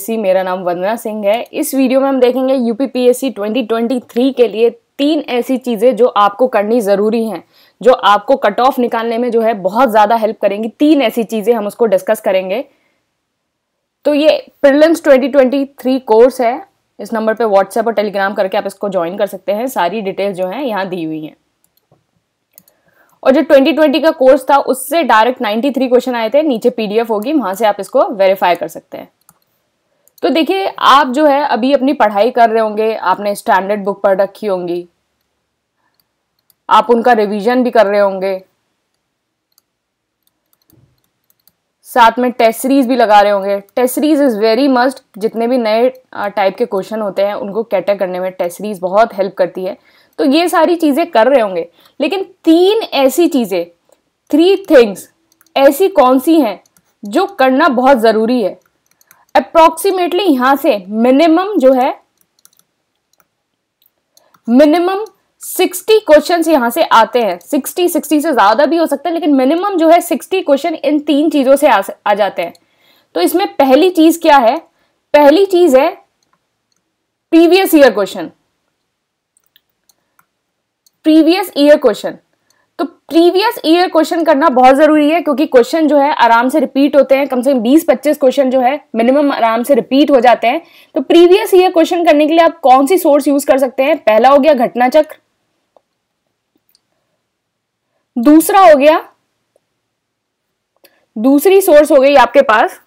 सी मेरा नाम वंदना सिंह है इस वीडियो में हम देखेंगे यूपीपीएससी 2023 के लिए तीन ऐसी चीज़ें जो आपको करनी ज़रूरी हैं जो आपको कट ऑफ निकालने में जो है बहुत ज़्यादा हेल्प करेंगी तीन ऐसी चीज़ें हम उसको डिस्कस करेंगे तो ये प्रिलम्स 2023 कोर्स है इस नंबर पे व्हाट्सएप और टेलीग्राम करके आप इसको ज्वाइन कर सकते हैं सारी डिटेल्स जो हैं यहाँ दी हुई हैं और जो 2020 का कोर्स था उससे डायरेक्ट 93 क्वेश्चन आए थे नीचे पीडीएफ होगी वहां से आप इसको वेरीफाई कर सकते हैं तो देखिए आप जो है अभी अपनी पढ़ाई कर रहे होंगे आपने स्टैंडर्ड बुक पढ़ रखी होंगी आप उनका रिवीजन भी कर रहे होंगे साथ में टेस्ट सीरीज भी लगा रहे होंगे test series is very must जितने भी नए टाइप के क्वेश्चन होते हैं उनको कैटर करने में टेस्ट सीरीज बहुत हेल्प करती है तो ये सारी चीज़ें कर रहे होंगे लेकिन तीन ऐसी चीज़ें थ्री थिंग्स ऐसी कौन सी हैं जो करना बहुत ज़रूरी है अप्रोक्सीमेटली यहां से मिनिमम जो है मिनिमम 60 क्वेश्चन यहां से आते हैं 60 60 से ज्यादा भी हो सकता है लेकिन मिनिमम जो है 60 क्वेश्चन इन तीन चीजों से आ, आ जाते हैं तो इसमें पहली चीज क्या है पहली चीज है previous year question previous year question तो प्रीवियस ईयर क्वेश्चन करना बहुत ज़रूरी है क्योंकि क्वेश्चन जो है आराम से रिपीट होते हैं कम से कम 20-25 क्वेश्चन जो है मिनिमम आराम से रिपीट हो जाते हैं तो प्रीवियस ईयर क्वेश्चन करने के लिए आप कौन सी सोर्स यूज कर सकते हैं पहला हो गया घटना चक्र दूसरा हो गया दूसरी सोर्स हो गई आपके पास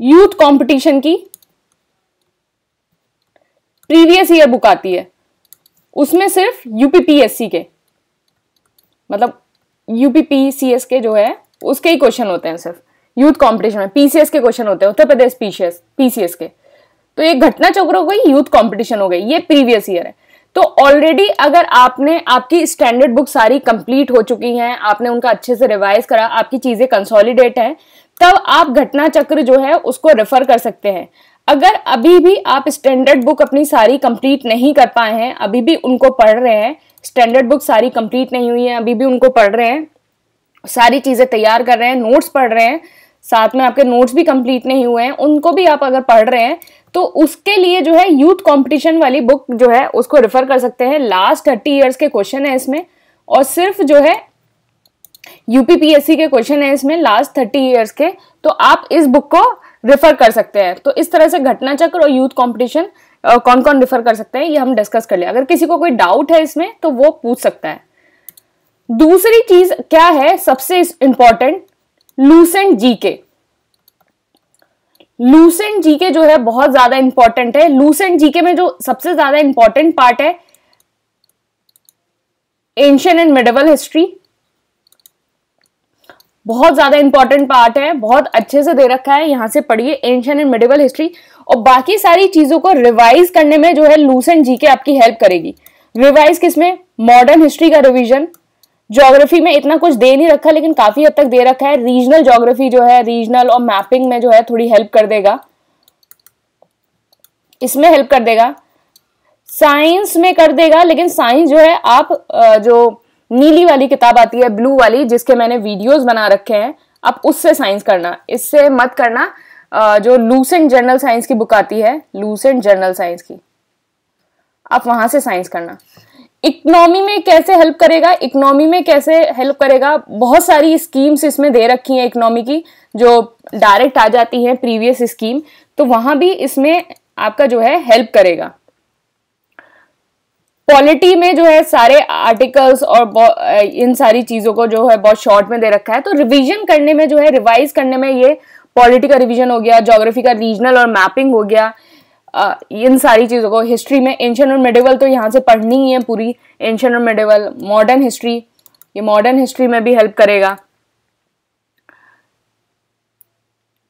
यूथ कॉम्पिटिशन की प्रीवियस ईयर बुक आती है उसमें सिर्फ यूपीपीएससी के मतलब यूपीपीसीएस के जो है उसके ही क्वेश्चन होते हैं सिर्फ यूथ कंपटीशन में पीसीएस के क्वेश्चन होते हैं उत्तर प्रदेश पीसीएस पीसीएस के तो ये घटना चक्र हो गई यूथ कंपटीशन हो गई ये प्रीवियस ईयर है तो ऑलरेडी अगर आपने आपकी स्टैंडर्ड बुक सारी कंप्लीट हो चुकी हैं आपने उनका अच्छे से रिवाइज करा आपकी चीज़ें कंसोलिडेट हैं तब आप घटना चक्र जो है उसको रेफर कर सकते हैं अगर अभी भी आप स्टैंडर्ड बुक अपनी सारी कंप्लीट नहीं कर पाए हैं अभी भी उनको पढ़ रहे हैं स्टैंडर्ड बुक सारी कंप्लीट नहीं हुई है अभी भी उनको पढ़ रहे हैं सारी चीज़ें तैयार कर रहे हैं नोट्स पढ़ रहे हैं साथ में आपके नोट्स भी कंप्लीट नहीं हुए हैं उनको भी आप अगर पढ़ रहे हैं तो उसके लिए जो है यूथ कॉम्पिटिशन वाली बुक जो है उसको रेफर कर सकते हैं लास्ट थर्टी ईयर्स के क्वेश्चन है इसमें और सिर्फ जो है यूपीपीएससी के क्वेश्चन है इसमें लास्ट थर्टी ईयर्स के तो आप इस बुक को रेफर कर सकते हैं तो इस तरह से घटना चक्र और यूथ कॉम्पिटिशन कौन कौन रेफर कर सकते हैं ये हम डिस्कस कर लिया अगर किसी को कोई डाउट है इसमें तो वो पूछ सकता है दूसरी चीज क्या है सबसे important Lucent GK Lucent GK जो है बहुत ज्यादा इंपॉर्टेंट है लूसेंट जीके में जो सबसे ज्यादा इंपॉर्टेंट पार्ट है एंशियन एंड मिडिवल हिस्ट्री बहुत ज़्यादा इंपॉर्टेंट पार्ट है बहुत अच्छे से दे रखा है यहाँ से पढ़िए एंशियन एंड मेडिवल हिस्ट्री और बाकी सारी चीज़ों को रिवाइज करने में जो है लूसेंट जी के आपकी हेल्प करेगी रिवाइज किसमें मॉडर्न हिस्ट्री का रिविजन ज्योग्राफी में इतना कुछ दे नहीं रखा लेकिन काफ़ी हद तक दे रखा है रीजनल ज्योग्राफी जो है रीजनल और मैपिंग में जो है थोड़ी हेल्प कर देगा इसमें हेल्प कर देगा साइंस में कर देगा लेकिन साइंस जो है आप जो नीली वाली किताब आती है ब्लू वाली जिसके मैंने वीडियोस बना रखे हैं आप उससे साइंस करना इससे मत करना जो लूसेंट जर्नल साइंस की बुक आती है लूसेंट जर्नल साइंस की आप वहां से साइंस करना इकोनॉमी में कैसे हेल्प करेगा इकोनॉमी में कैसे हेल्प करेगा बहुत सारी स्कीम्स इसमें दे रखी हैं इकोनॉमी की जो डायरेक्ट आ जाती है प्रीवियस स्कीम तो वहाँ भी इसमें आपका जो है हेल्प करेगा पॉलिटी में जो है सारे आर्टिकल्स और इन सारी चीज़ों को जो है बहुत शॉर्ट में दे रखा है तो रिवीजन करने में जो है रिवाइज करने में ये पॉलिटी का रिवीजन हो गया ज्योग्राफी का रीजनल और मैपिंग हो गया इन सारी चीज़ों को हिस्ट्री में एंशन और मेडिवल तो यहाँ से पढ़नी ही है पूरी एंशन और मेडिवल मॉडर्न हिस्ट्री ये मॉडर्न हिस्ट्री में भी हेल्प करेगा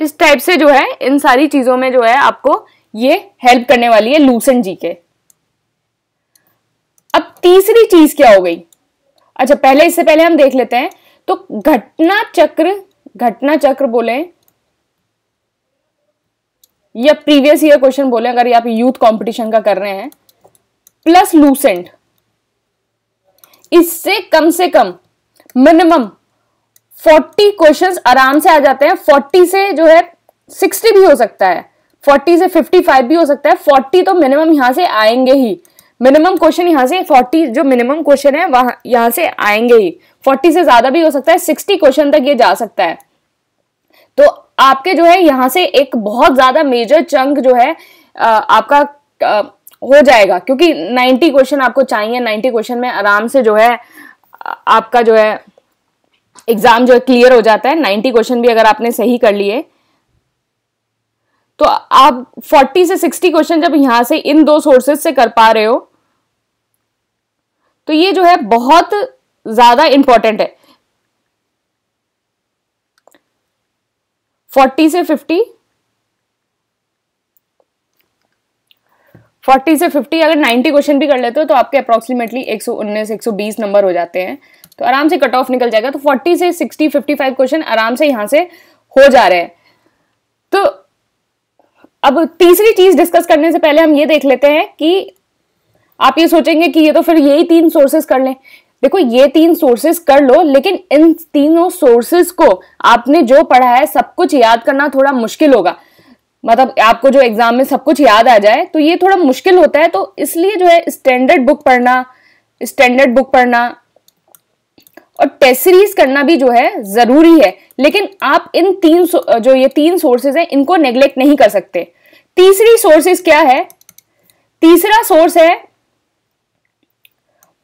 इस टाइप से जो है इन सारी चीज़ों में जो है आपको ये हेल्प करने वाली है लूसन जी के तीसरी चीज क्या हो गई अच्छा पहले इससे पहले हम देख लेते हैं तो घटना चक्र घटना चक्र बोले या प्रीवियस ईयर क्वेश्चन बोले अगर आप यूथ कंपटीशन का कर रहे हैं प्लस लूसेंट इससे कम से कम मिनिमम 40 क्वेश्चंस आराम से आ जाते हैं 40 से जो है 60 भी हो सकता है 40 से 55 भी हो सकता है 40 तो मिनिमम यहां से आएंगे ही मिनिमम क्वेश्चन यहाँ से 40 जो मिनिमम क्वेश्चन है वहां यहाँ से आएंगे ही 40 से ज्यादा भी हो सकता है 60 क्वेश्चन तक ये जा सकता है तो आपके जो है यहाँ से एक बहुत ज्यादा मेजर चंक जो है आपका हो जाएगा क्योंकि 90 क्वेश्चन आपको चाहिए 90 क्वेश्चन में आराम से जो है आपका जो है एग्जाम जो है क्लियर हो जाता है नाइन्टी क्वेश्चन भी अगर आपने सही कर लिए तो आप 40 से 60 क्वेश्चन जब यहां से इन दो सोर्सेस से कर पा रहे हो तो ये जो है बहुत ज्यादा इंपॉर्टेंट है 40 से 50 40 से 50 अगर 90 क्वेश्चन भी कर लेते हो तो आपके अप्रोक्सीमेटली 119 120 नंबर हो जाते हैं तो आराम से कट ऑफ निकल जाएगा तो 40 से 60 55 क्वेश्चन आराम से यहां से हो जा रहे हैं तो अब तीसरी चीज डिस्कस करने से पहले हम ये देख लेते हैं कि आप ये सोचेंगे कि ये तो फिर यही तीन सोर्सेस कर लें देखो ये तीन सोर्सेस कर लो लेकिन इन तीनों सोर्सेस को आपने जो पढ़ा है सब कुछ याद करना थोड़ा मुश्किल होगा मतलब आपको जो एग्जाम में सब कुछ याद आ जाए तो ये थोड़ा मुश्किल होता है तो इसलिए जो है स्टैंडर्ड बुक पढ़ना स्टैंडर्ड बुक पढ़ना और टेस्ट सीरीज करना भी जो है जरूरी है लेकिन आप इन तीन जो ये तीन सोर्सेज हैं इनको नेग्लेक्ट नहीं कर सकते तीसरी सोर्सेज क्या है तीसरा सोर्स है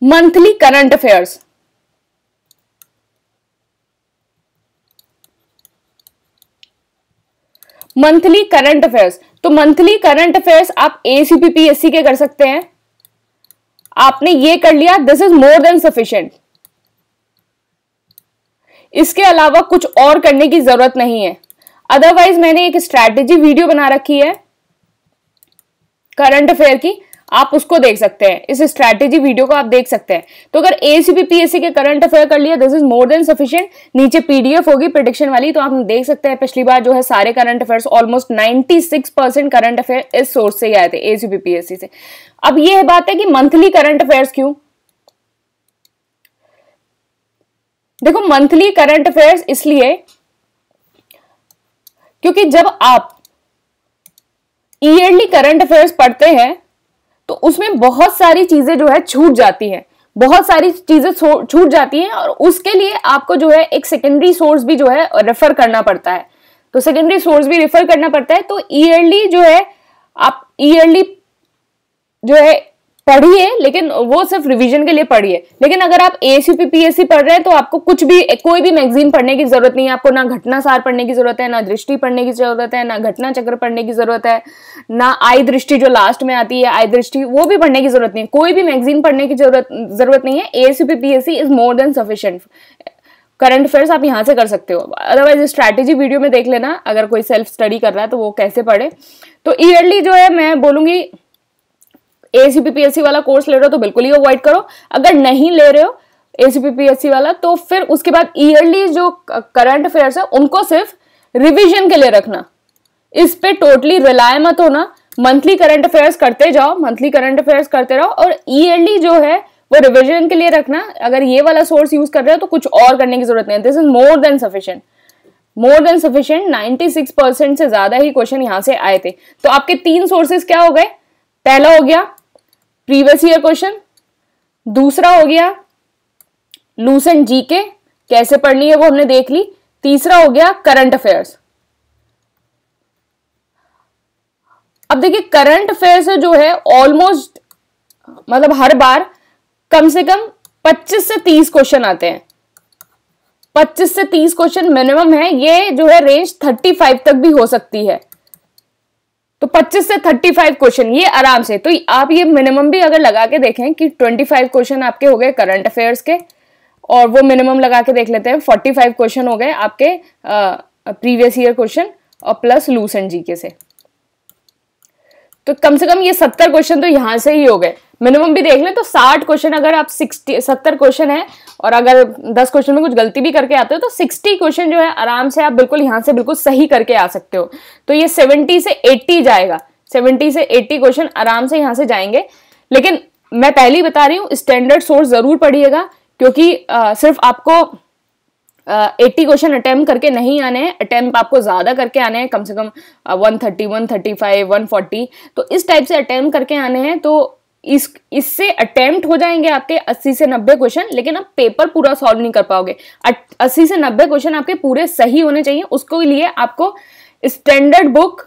monthly current affairs monthly current affairs तो मंथली करंट अफेयर्स आप एसीपीपीएससी के कर सकते हैं आपने ये कर लिया this is more than sufficient इसके अलावा कुछ और करने की जरूरत नहीं है अदरवाइज मैंने एक स्ट्रैटेजी वीडियो बना रखी है करंट अफेयर की आप उसको देख सकते हैं इस स्ट्रैटेजी वीडियो को आप देख सकते हैं तो अगर एसीबीपीएससी के करंट अफेयर कर लिया this is more than sufficient नीचे पीडीएफ होगी प्रिडिक्शन वाली तो आप देख सकते हैं पिछली बार जो है सारे current affairs almost 96 percent current affair इस सोर्स से ही आए थे एसीबीपीएससी से अब यह बात है कि मंथली करंट अफेयर्स क्यों देखो मंथली करंट अफेयर्स इसलिए क्योंकि जब आप ईयरली करंट अफेयर्स पढ़ते हैं तो उसमें बहुत सारी चीजें जो है छूट जाती हैं बहुत सारी चीजें छूट जाती हैं और उसके लिए आपको जो है एक सेकेंडरी सोर्स भी जो है रेफर करना पड़ता है तो सेकेंडरी सोर्स भी रेफर करना पड़ता है तो ईयरली जो है आप ईयरली जो है पढ़िए लेकिन वो सिर्फ रिवीजन के लिए पढ़िए लेकिन अगर आप ए एस पीएससी पढ़ रहे हैं तो आपको कुछ भी कोई भी मैगजीन पढ़ने की जरूरत नहीं है आपको ना घटनासार पढ़ने की जरूरत है ना दृष्टि पढ़ने की जरूरत है ना घटना चक्र पढ़ने की जरूरत है ना आई दृष्टि जो लास्ट में आती है आई दृष्टि वो भी पढ़ने की जरूरत नहीं है कोई भी मैगजीन पढ़ने की जरूरत जरूरत नहीं है A S PSC is more than sufficient current affairs आप यहाँ से कर सकते हो अदरवाइज स्ट्रैटेजी वीडियो में देख लेना अगर कोई सेल्फ स्टडी कर रहा है तो वो कैसे पढ़े तो ईयरली जो है मैं बोलूंगी ए सी वाला कोर्स ले रहे हो तो बिल्कुल ही अवॉइड करो अगर नहीं ले रहे हो ए सी वाला तो फिर उसके बाद ईयरली जो करंट अफेयर है उनको सिर्फ रिविजन के लिए रखना इस पर टोटली रिलाय मत होना मंथली करंट अफेयर्स करते जाओ मंथली करंट अफेयर्स करते रहो और ईयरली जो है वो रिविजन के लिए रखना अगर ये वाला सोर्स यूज कर रहे हो तो कुछ और करने की जरूरत नहीं है this is more than sufficient more than sufficient 96 percent से ज्यादा ही क्वेश्चन यहां से आए थे तो आपके तीन सोर्सेस क्या हो गए पहला हो गया प्रीवियस ईयर क्वेश्चन दूसरा हो गया जी जीके कैसे पढ़नी है वो हमने देख ली तीसरा हो गया करंट अफेयर्स अब देखिए करंट अफेयर्स जो है ऑलमोस्ट मतलब हर बार कम से कम 25 से 30 क्वेश्चन आते हैं 25 से 30 क्वेश्चन मिनिमम है ये जो है रेंज 35 तक भी हो सकती है तो 25 से 35 क्वेश्चन ये आराम से तो आप ये मिनिमम भी अगर लगा के देखें कि 25 क्वेश्चन आपके हो गए करंट अफेयर्स के और वो मिनिमम लगा के देख लेते हैं 45 क्वेश्चन हो गए आपके प्रीवियस ईयर क्वेश्चन और प्लस लूसेंट जी के से तो कम से कम ये 70 क्वेश्चन तो यहां से ही हो गए मिनिमम भी देख लें तो साठ क्वेश्चन अगर आप सिक्सटी सत्तर क्वेश्चन है और अगर दस क्वेश्चन में कुछ गलती भी करके आते हो तो सिक्सटी क्वेश्चन जो है आराम से आप बिल्कुल यहाँ से बिल्कुल सही करके आ सकते हो तो ये सेवेंटी से एट्टी जाएगा सेवेंटी से एट्टी क्वेश्चन आराम से यहाँ से जाएंगे लेकिन मैं पहली बता रही हूँ स्टैंडर्ड सोर्स ज़रूर पढ़िएगा क्योंकि आ, सिर्फ आपको एट्टी क्वेश्चन अटैम्प करके नहीं आने हैं अटैम्प आपको ज़्यादा करके आने हैं कम से कम one thirty one thirty five one forty तो इस टाइप से अटैम्प करके आने हैं तो इस इससे अटेम्प्ट हो जाएंगे आपके 80 से 90 क्वेश्चन लेकिन आप पेपर पूरा सॉल्व नहीं कर पाओगे 80 से 90 क्वेश्चन आपके पूरे सही होने चाहिए उसके लिए आपको स्टैंडर्ड बुक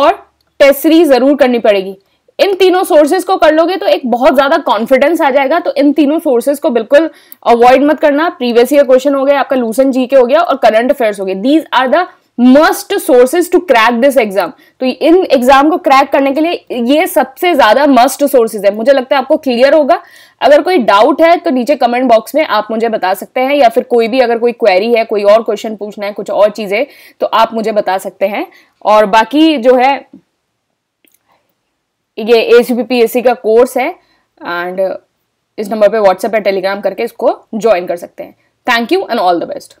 और टेस्ट सीरीज जरूर करनी पड़ेगी इन तीनों सोर्सेज को कर लोगे तो एक बहुत ज़्यादा कॉन्फिडेंस आ जाएगा तो इन तीनों सोर्सेज को बिल्कुल अवॉइड मत करना प्रीवियस ईयर क्वेश्चन हो गया आपका लूसन जी के हो गया और करंट अफेयर्स हो गए these are the must sources to crack this exam तो इन एग्जाम को क्रैक करने के लिए ये सबसे ज्यादा मस्ट सोर्सेज है मुझे लगता है आपको क्लियर होगा अगर कोई डाउट है तो नीचे कमेंट बॉक्स में आप मुझे बता सकते हैं या फिर कोई भी अगर कोई क्वेरी है कोई और क्वेश्चन पूछना है कुछ और चीजें तो आप मुझे बता सकते हैं और बाकी जो है ये ए का कोर्स है एंड इस नंबर पे व्हाट्सएप या टेलीग्राम करके इसको ज्वाइन कर सकते हैं thank you and all the best